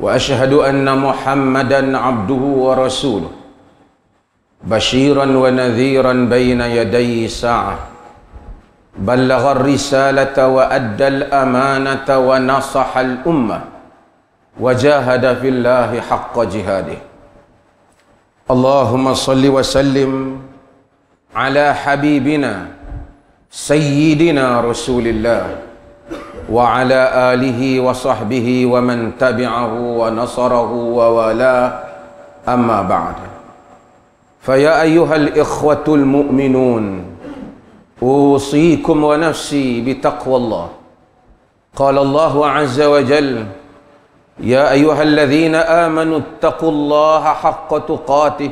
واشهد ان محمدا عبده ورسوله بشيرا ونذيرا بين يدي ساعه بلغ الرساله وادى الامانه ونصح الامه وجاهد في الله حق جهاده اللهم صل وسلم على حبيبنا سيدنا رسول الله وعلى آله وصحبه ومن تبعه ونصره ووالاه أما بعد فيا أيها الإخوة المؤمنون أوصيكم ونفسي بتقوى الله قال الله عز وجل يا أيها الذين آمنوا اتقوا الله حق تقاته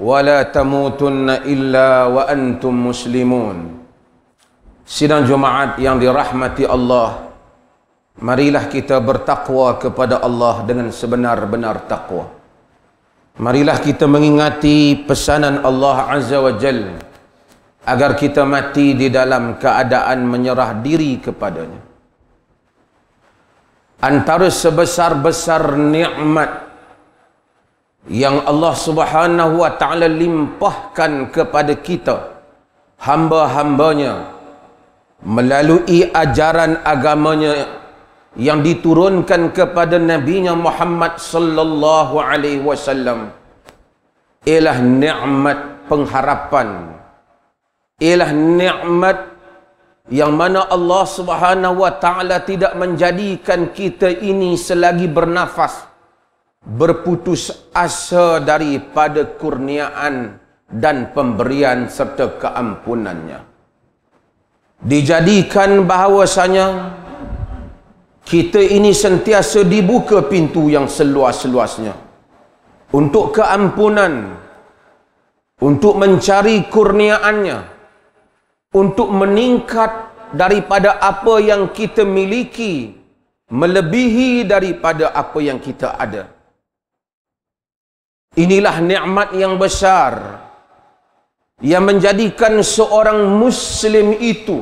ولا تموتن إلا وأنتم مسلمون Sidang Jumaat yang dirahmati Allah Marilah kita bertakwa kepada Allah dengan sebenar-benar takwa Marilah kita mengingati pesanan Allah Azza wa Jal Agar kita mati di dalam keadaan menyerah diri kepadanya Antara sebesar-besar nikmat yang Allah Subhanahu wa taala limpahkan kepada kita hamba-hambanya melalui ajaran agamanya yang diturunkan kepada Nabi Muhammad sallallahu alaihi wasallam ialah nikmat pengharapan ialah nikmat yang mana Allah Subhanahu wa taala tidak menjadikan kita ini selagi bernafas berputus asa daripada kurniaan dan pemberian serta keampunannya dijadikan bahawasanya kita ini sentiasa dibuka pintu yang seluas-luasnya untuk keampunan untuk mencari kurniaannya untuk meningkat daripada apa yang kita miliki melebihi daripada apa yang kita ada inilah nikmat yang besar yang menjadikan seorang muslim itu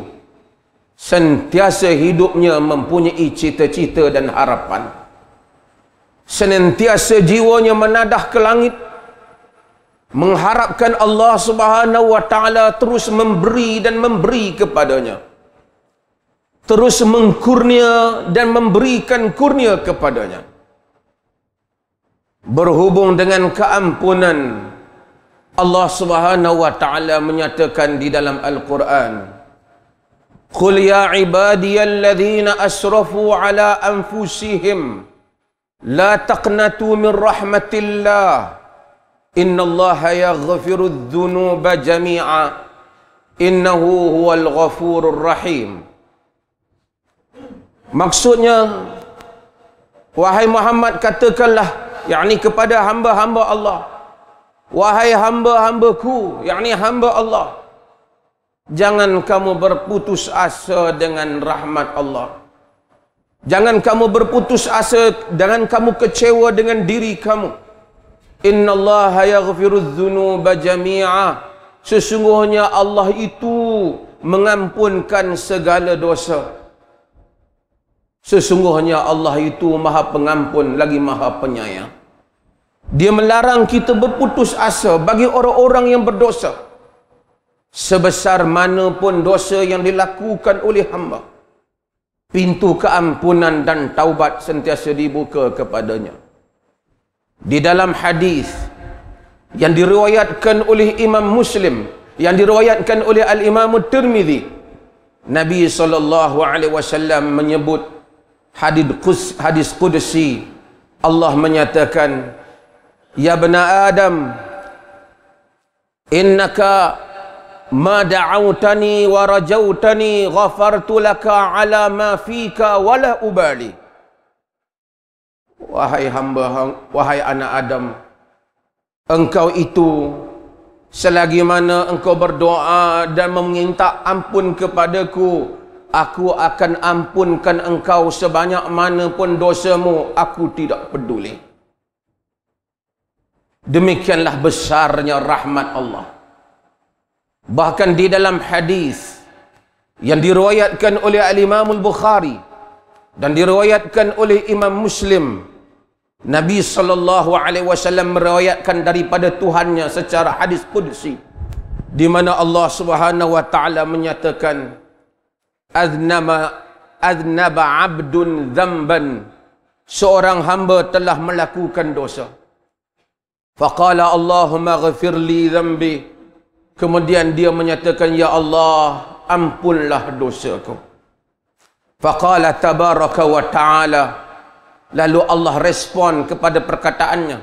sentiasa hidupnya mempunyai cita-cita dan harapan senantiasa jiwanya menadah ke langit mengharapkan Allah Subhanahu wa taala terus memberi dan memberi kepadanya terus mengkurnia dan memberikan kurnia kepadanya berhubung dengan keampunan Allah Subhanahu wa taala menyatakan di dalam al-Quran Qul ya ibadiyalladhina asrafu ala anfusihim la taqnatu min rahmatillah innallaha yaghfiru adh-dhunuba jami'a innahu huwal ghafurur rahim Maksudnya wahai Muhammad katakanlah yakni kepada hamba-hamba Allah Wahai hamba-hambaku, yakni hamba Allah. Jangan kamu berputus asa dengan rahmat Allah. Jangan kamu berputus asa, jangan kamu kecewa dengan diri kamu. Inna Allah yaghfiruz dzunuba jami'a. Sesungguhnya Allah itu mengampunkan segala dosa. Sesungguhnya Allah itu Maha Pengampun lagi Maha Penyayang. Dia melarang kita berputus asa bagi orang-orang yang berdosa. Sebesar mana pun dosa yang dilakukan oleh hamba. Pintu keampunan dan taubat sentiasa dibuka kepadanya. Di dalam hadis yang diriwayatkan oleh Imam Muslim, yang diriwayatkan oleh Al-Imam Tirmizi, Nabi sallallahu alaihi wasallam menyebut hadis hadis qudsi Allah menyatakan Ya bena Adam Innaka Ma da'autani wa rajautani Ghafartu laka ala ma fika Wala ubali Wahai hamba Wahai anak Adam Engkau itu Selagi mana engkau berdoa Dan meminta ampun kepadaku Aku akan ampunkan engkau sebanyak mana pun dosamu Aku tidak peduli demikianlah besarnya rahmat Allah bahkan di dalam hadis yang diriwayatkan oleh al-Imam al-Bukhari dan diriwayatkan oleh Imam Muslim Nabi sallallahu alaihi wasallam meriwayatkan daripada Tuhannya secara hadis qudsi di mana Allah Subhanahu wa taala menyatakan aznama aznaba 'abdun dzamban seorang hamba telah melakukan dosa Faqala Allahumma ghafir li zambi. Kemudian dia menyatakan, Ya Allah, ampunlah dosaku. Faqala tabaraka wa ta'ala. Lalu Allah respon kepada perkataannya.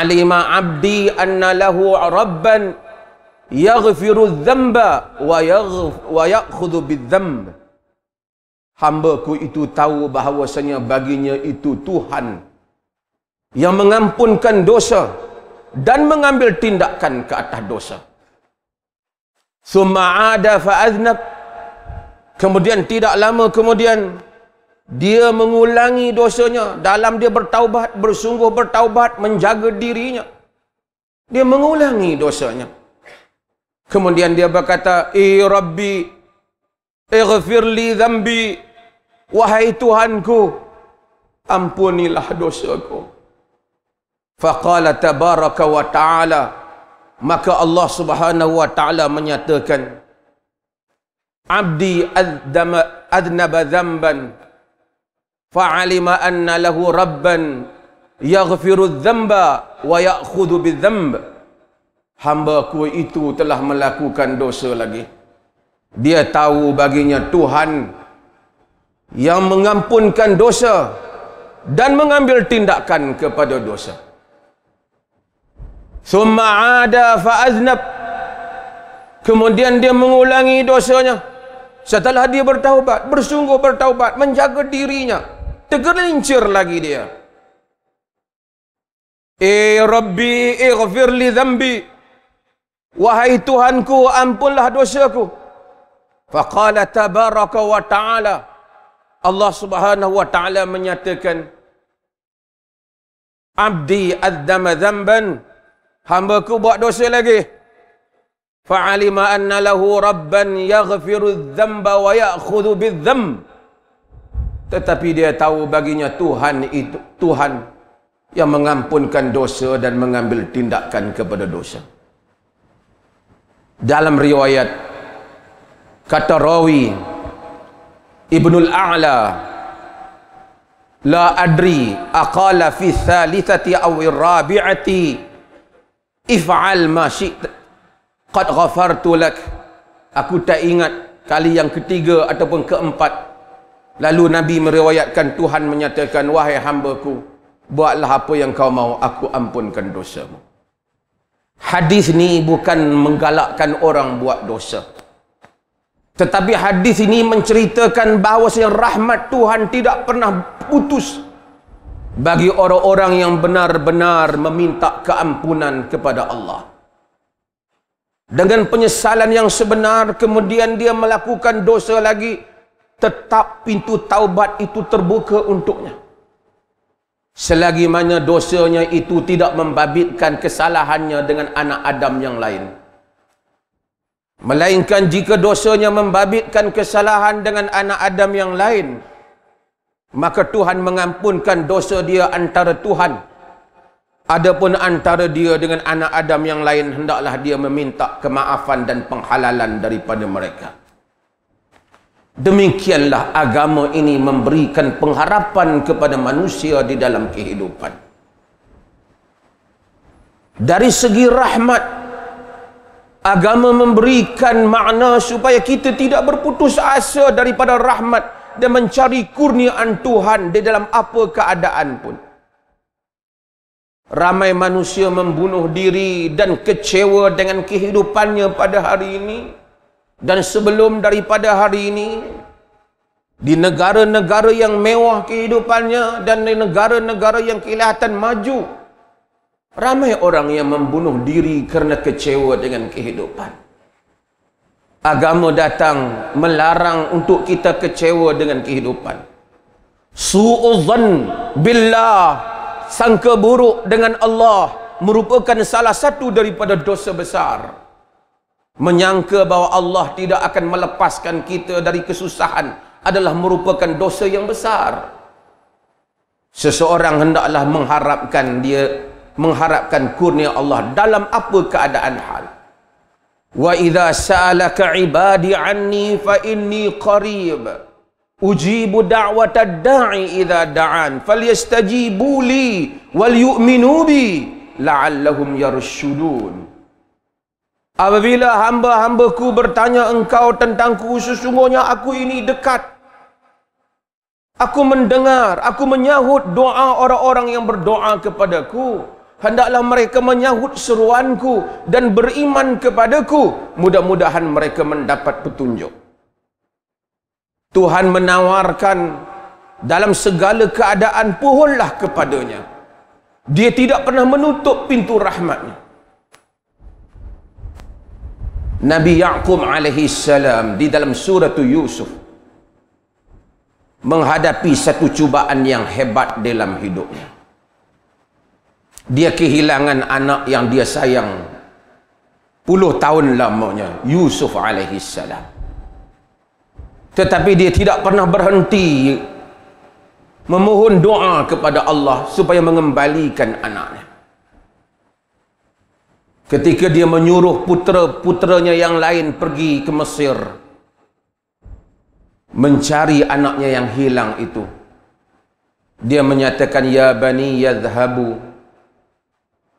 Alima abdi anna lahu rabban yaghfiru dhamba wa, yaghf, wa ya'khudu bidhamba. Hamba ku itu tahu bahawasanya baginya itu Tuhan. Tuhan yang mengampunkan dosa dan mengambil tindakan ke atas dosa. Summa ada fa'aznab. Kemudian tidak lama kemudian, dia mengulangi dosanya dalam dia bertaubat, bersungguh bertaubat, menjaga dirinya. Dia mengulangi dosanya. Kemudian dia berkata, Eh Rabbi, Ighfir li zambi, Wahai Tuhanku, Ampunilah dosaku faqala tabaraka wa ta'ala maka Allah Subhanahu wa ta'ala menyatakan abdi adama adnaba dhanban fa'alima anna lahu rabban yaghfiru zamba, wa yakhudu bi zamba." hamba ku itu telah melakukan dosa lagi dia tahu baginya Tuhan yang mengampunkan dosa dan mengambil tindakan kepada dosa. Thumma ada fa'aznab. Kemudian dia mengulangi dosanya. Setelah dia bertaubat, bersungguh bertaubat, menjaga dirinya. Tergelincir lagi dia. Eh Rabbi, ighfir li zambi. Wahai Tuhanku, ampunlah dosaku. Faqala tabaraka wa ta'ala. Allah subhanahu wa ta'ala menyatakan. Abdi azdama zamban hamba ku buat dosa lagi fa'alima anna lahu rabban yaghfiru dhanba wa ya'khudhu bidhanb tetapi dia tahu baginya Tuhan itu Tuhan yang mengampunkan dosa dan mengambil tindakan kepada dosa dalam riwayat kata rawi Ibnul A'la la adri aqala fi thalithati aw rabi'ati if'al ma syi'ta qad ghafartu lak aku tak ingat kali yang ketiga ataupun keempat lalu nabi meriwayatkan tuhan menyatakan wahai hamba-ku buatlah apa yang kau mahu, aku ampunkan dosamu hadis ni bukan menggalakkan orang buat dosa tetapi hadis ini menceritakan bahawa rahmat Tuhan tidak pernah putus bagi orang-orang yang benar-benar meminta keampunan kepada Allah. Dengan penyesalan yang sebenar, kemudian dia melakukan dosa lagi, tetap pintu taubat itu terbuka untuknya. Selagi mana dosanya itu tidak membabitkan kesalahannya dengan anak Adam yang lain. Melainkan jika dosanya membabitkan kesalahan dengan anak Adam yang lain, maka Tuhan mengampunkan dosa dia antara Tuhan adapun antara dia dengan anak Adam yang lain hendaklah dia meminta kemaafan dan penghalalan daripada mereka demikianlah agama ini memberikan pengharapan kepada manusia di dalam kehidupan dari segi rahmat agama memberikan makna supaya kita tidak berputus asa daripada rahmat dan mencari kurniaan Tuhan di dalam apa keadaan pun. Ramai manusia membunuh diri dan kecewa dengan kehidupannya pada hari ini dan sebelum daripada hari ini di negara-negara yang mewah kehidupannya dan di negara-negara yang kelihatan maju ramai orang yang membunuh diri kerana kecewa dengan kehidupan agama datang melarang untuk kita kecewa dengan kehidupan su'udzan billah sangka buruk dengan Allah merupakan salah satu daripada dosa besar menyangka bahawa Allah tidak akan melepaskan kita dari kesusahan adalah merupakan dosa yang besar seseorang hendaklah mengharapkan dia mengharapkan kurnia Allah dalam apa keadaan hal وَإِذَا سَأَلَكَ عِبَادِي عَنِّي فَإِنِّي قَرِيبٌ أُجِيبُ دَعْوَةَ الدَّاعِ إِذَا دَعَانِ فَلْيَسْتَجِيبُوا لِي وَلْيُؤْمِنُوا بِي لَعَلَّهُمْ يَرْشُدُونَ Apabila hamba-hambaku bertanya engkau tentangku sesungguhnya aku ini dekat Aku mendengar aku menyahut doa orang-orang yang berdoa kepadaku hendaklah mereka menyahut seruanku dan beriman kepadaku mudah-mudahan mereka mendapat petunjuk Tuhan menawarkan dalam segala keadaan puhullah kepadanya dia tidak pernah menutup pintu rahmatnya Nabi Ya'qub alaihi di dalam surat Yusuf menghadapi satu cubaan yang hebat dalam hidupnya dia kehilangan anak yang dia sayang puluh tahun lamanya Yusuf alaihi tetapi dia tidak pernah berhenti memohon doa kepada Allah supaya mengembalikan anaknya ketika dia menyuruh putera-puteranya yang lain pergi ke Mesir mencari anaknya yang hilang itu dia menyatakan ya bani yadhhabu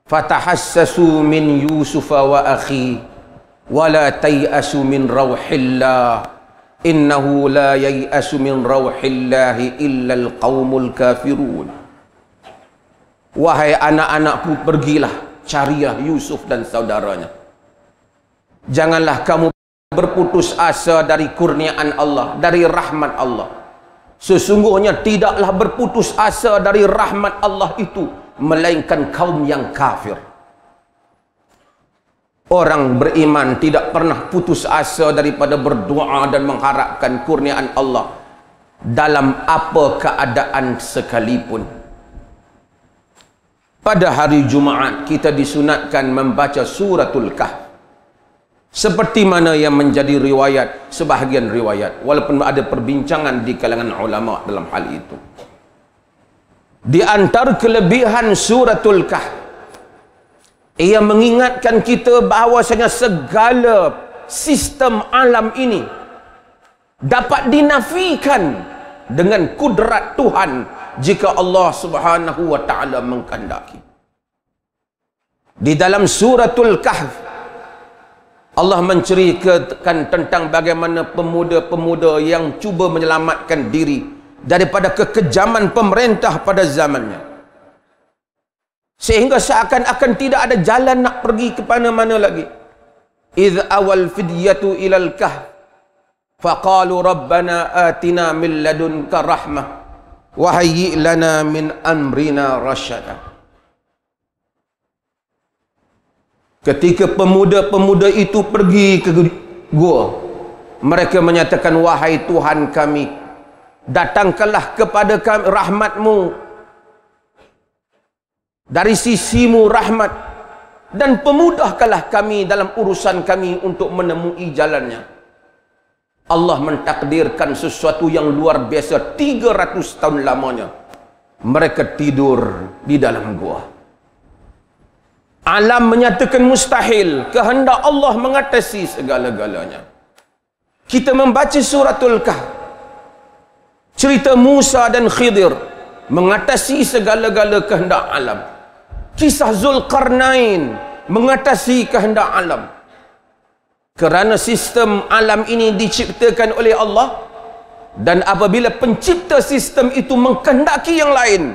fatahassasu min Yusuf wa akhi wa la tayasu min rauhillah innahu la yayasu min rauhillah illa alqaumul kafirun wahai anak-anakku pergilah carilah yusuf dan saudaranya janganlah kamu berputus asa dari kurniaan Allah dari rahmat Allah sesungguhnya tidaklah berputus asa dari rahmat Allah itu melainkan kaum yang kafir. Orang beriman tidak pernah putus asa daripada berdoa dan mengharapkan kurniaan Allah dalam apa keadaan sekalipun. Pada hari Jumaat kita disunatkan membaca suratul Kah. Seperti mana yang menjadi riwayat sebahagian riwayat walaupun ada perbincangan di kalangan ulama dalam hal itu. Di antar kelebihan suratul kah. Ia mengingatkan kita bahawasanya segala sistem alam ini dapat dinafikan dengan kudrat Tuhan jika Allah subhanahu wa ta'ala mengkandaki. Di dalam suratul kahf, Allah menceritakan tentang bagaimana pemuda-pemuda yang cuba menyelamatkan diri daripada kekejaman pemerintah pada zamannya sehingga seakan-akan tidak ada jalan nak pergi ke mana-mana lagi id awal fidyatu ilal kah faqalu rabbana atina min ladunka rahmah wa hayyi' lana min amrina rasyada ketika pemuda-pemuda itu pergi ke gua mereka menyatakan wahai tuhan kami Datangkanlah kepada kami rahmatmu Dari sisimu rahmat Dan pemudahkanlah kami dalam urusan kami untuk menemui jalannya Allah mentakdirkan sesuatu yang luar biasa 300 tahun lamanya Mereka tidur di dalam gua Alam menyatakan mustahil Kehendak Allah mengatasi segala-galanya Kita membaca suratul kahf cerita Musa dan Khidir mengatasi segala-gala kehendak alam kisah Zulkarnain mengatasi kehendak alam kerana sistem alam ini diciptakan oleh Allah dan apabila pencipta sistem itu mengkehendaki yang lain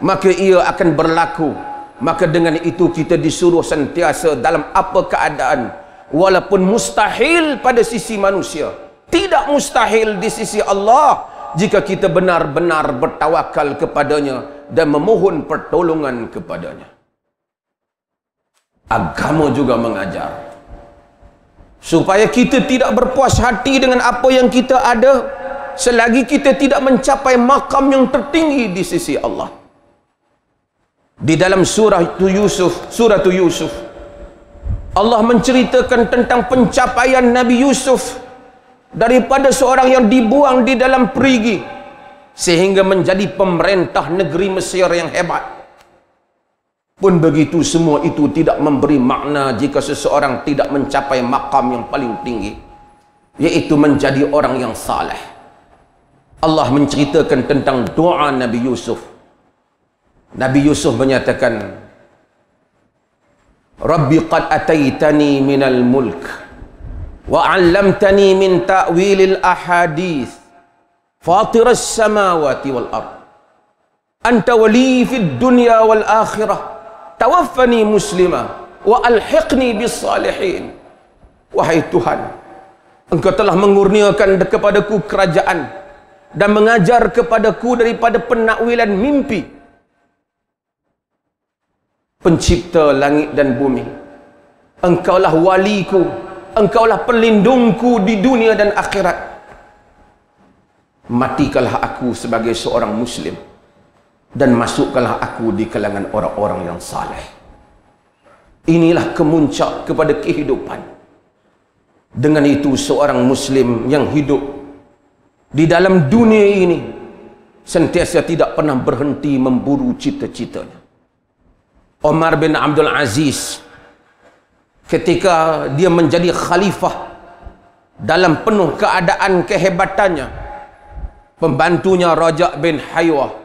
maka ia akan berlaku maka dengan itu kita disuruh sentiasa dalam apa keadaan walaupun mustahil pada sisi manusia tidak mustahil di sisi Allah jika kita benar-benar bertawakal kepadanya dan memohon pertolongan kepadanya. Agama juga mengajar supaya kita tidak berpuas hati dengan apa yang kita ada selagi kita tidak mencapai makam yang tertinggi di sisi Allah. Di dalam surah Tu Yusuf, surah Tu Yusuf Allah menceritakan tentang pencapaian Nabi Yusuf daripada seorang yang dibuang di dalam perigi sehingga menjadi pemerintah negeri Mesir yang hebat pun begitu semua itu tidak memberi makna jika seseorang tidak mencapai makam yang paling tinggi yaitu menjadi orang yang saleh Allah menceritakan tentang doa Nabi Yusuf Nabi Yusuf menyatakan Rabbi qad ataitani minal mulk al-ahadis, وعلمتني من تأويل الأحاديث فاطر السماوات والأرض أنت ولي في الدنيا والآخرة توفني مسلما وألحقني بالصالحين وهي تهان Engkau telah mengurniakan kepadaku kerajaan dan mengajar kepadaku daripada penakwilan mimpi. Pencipta langit dan bumi. Engkaulah waliku engkaulah pelindungku di dunia dan akhirat matikanlah aku sebagai seorang muslim dan masukkanlah aku di kalangan orang-orang yang saleh inilah kemuncak kepada kehidupan dengan itu seorang muslim yang hidup di dalam dunia ini sentiasa tidak pernah berhenti memburu cita-citanya Omar bin Abdul Aziz ketika dia menjadi khalifah dalam penuh keadaan kehebatannya pembantunya Raja bin Haywah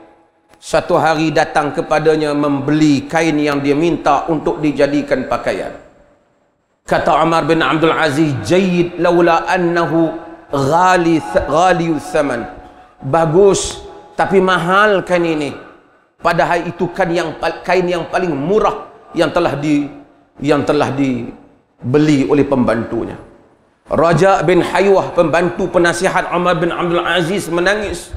satu hari datang kepadanya membeli kain yang dia minta untuk dijadikan pakaian kata Umar bin Abdul Aziz jayid laula annahu ghali ghali thaman bagus tapi mahal kan ini padahal itu kan yang kain yang paling murah yang telah di yang telah dibeli oleh pembantunya. Raja bin Haywah pembantu penasihat Umar bin Abdul Aziz menangis.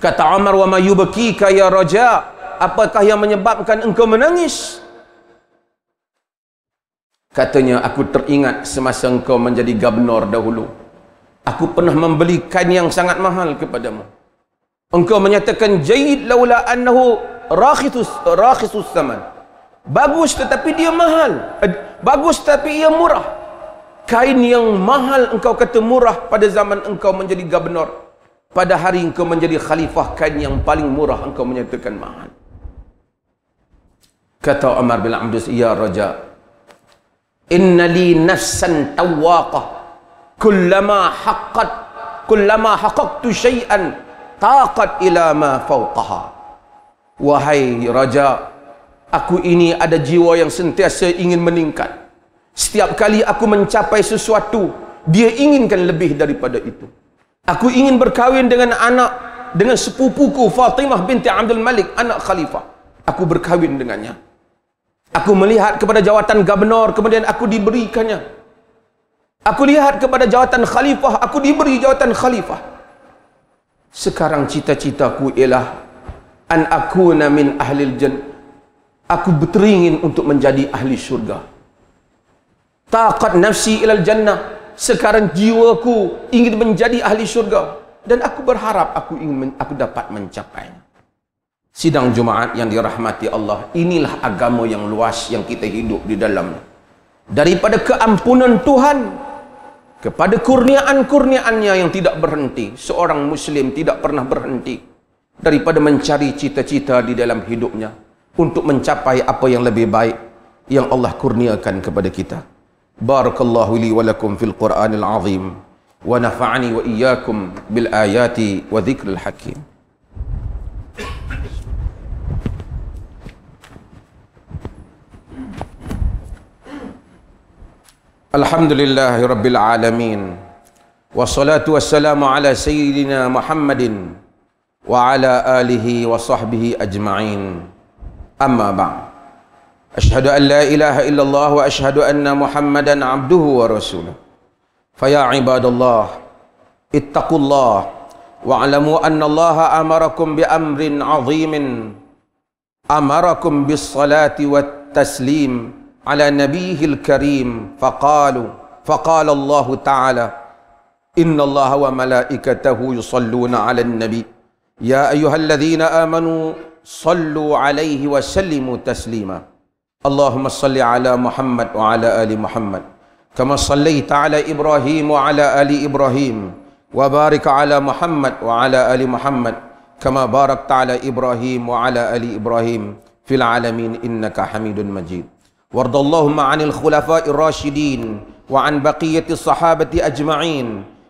Kata Umar wa mayubkika ya Raja? Apakah yang menyebabkan engkau menangis? Katanya aku teringat semasa engkau menjadi gubernur dahulu. Aku pernah membeli kain yang sangat mahal kepadamu. Engkau menyatakan jayid laula annahu rakhisus rakhisus saman. Bagus tetapi dia mahal. Eh, bagus tetapi ia murah. Kain yang mahal engkau kata murah pada zaman engkau menjadi gubernur. Pada hari engkau menjadi khalifah kain yang paling murah engkau menyatakan mahal. Kata Umar bin Abdus, Ya Raja, Inna li nafsan tawaqah kullama haqqat kullama haqqatu syai'an taqat ila ma fawqaha. Wahai Raja, aku ini ada jiwa yang sentiasa ingin meningkat. Setiap kali aku mencapai sesuatu, dia inginkan lebih daripada itu. Aku ingin berkahwin dengan anak dengan sepupuku Fatimah binti Abdul Malik, anak khalifah. Aku berkahwin dengannya. Aku melihat kepada jawatan gubernur, kemudian aku diberikannya. Aku lihat kepada jawatan khalifah, aku diberi jawatan khalifah. Sekarang cita-citaku ialah an akuna min ahlil jannah aku teringin untuk menjadi ahli syurga taqat nafsi ilal jannah sekarang jiwaku ingin menjadi ahli syurga dan aku berharap aku ingin men- aku dapat mencapai sidang jumaat yang dirahmati Allah inilah agama yang luas yang kita hidup di dalam daripada keampunan Tuhan kepada kurniaan-kurniaannya yang tidak berhenti seorang muslim tidak pernah berhenti daripada mencari cita-cita di dalam hidupnya untuk mencapai apa yang lebih baik yang Allah kurniakan kepada kita. Barakallahu li wa lakum fil Qur'anil Azim wa nafa'ani wa iyyakum bil ayati wa dhikril hakim. Alhamdulillahirabbil alamin. Wassalatu wassalamu ala sayyidina Muhammadin wa ala alihi wa sahbihi ajma'in. أما بعد أشهد أن لا إله إلا الله وأشهد أن محمدا عبده ورسوله فيا عباد الله اتقوا الله واعلموا أن الله أمركم بأمر عظيم أمركم بالصلاة والتسليم على نبيه الكريم فقالوا فقال الله تعالى إن الله وملائكته يصلون على النبي يا أيها الذين آمنوا صلوا عليه وسلموا تسليما اللهم صل على محمد وعلى ال محمد كما صليت على ابراهيم وعلى ال ابراهيم وبارك على محمد وعلى ال محمد كما باركت على ابراهيم وعلى ال ابراهيم في العالمين انك حميد مجيد وارض اللهم عن الخلفاء الراشدين وعن بقيه الصحابه اجمعين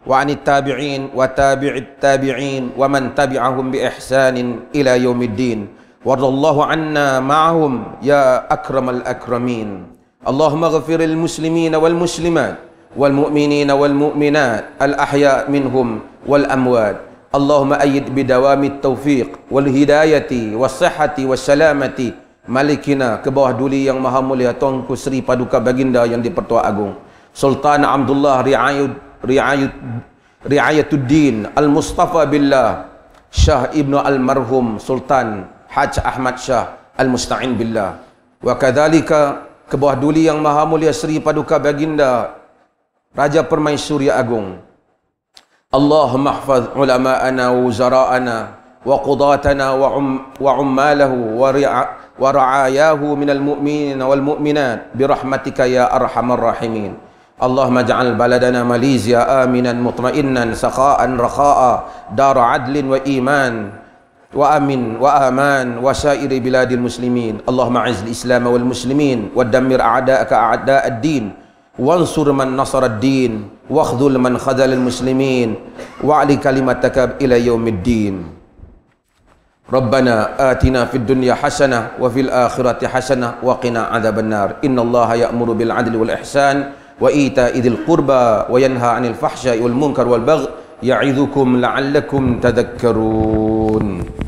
وعن التابعين وتابع التابعين ومن تبعهم بإحسان إلى يوم الدين وارض الله عنا معهم يا أكرم الأكرمين اللهم اغفر المسلمين والمسلمات والمؤمنين والمؤمنات الأحياء منهم والأموات اللهم أيد بدوام التوفيق والهداية والصحة والسلامة ملكنا كبوه دولي يَنْ مهام مليا تونكو سري بادوكا بغندا يندي برتوى أغون سلطان عبد الله رعايد riayat riayatud din al-mustafa billah Syah Ibn Al-Marhum Sultan Haj Ahmad Syah Al-Musta'in Billah Wa kadhalika kebuah duli yang maha mulia Seri Paduka Baginda Raja Permaisuri Agung Allahumma hafaz ulama'ana wa zara'ana wa qudatana wa, um, wa ummalahu wa, wa ra'ayahu minal mu'minin wal mu'minat birahmatika ya arhamar rahimin اللهم اجعل بلدنا ماليزيا آمنا مطمئنا سخاء رخاء دار عدل وإيمان وأمن وآمان وسائر بلاد المسلمين اللهم أعز الإسلام والمسلمين ودمر أعداءك أعداء الدين وانصر من نصر الدين واخذل من خذل المسلمين وعلي كلمتك إلى يوم الدين ربنا آتنا في الدنيا حسنة وفي الآخرة حسنة وقنا عذاب النار إن الله يأمر بالعدل والإحسان وإيتاء ذي القربى وينهى عن الفحشاء والمنكر والبغي يعظكم لعلكم تذكرون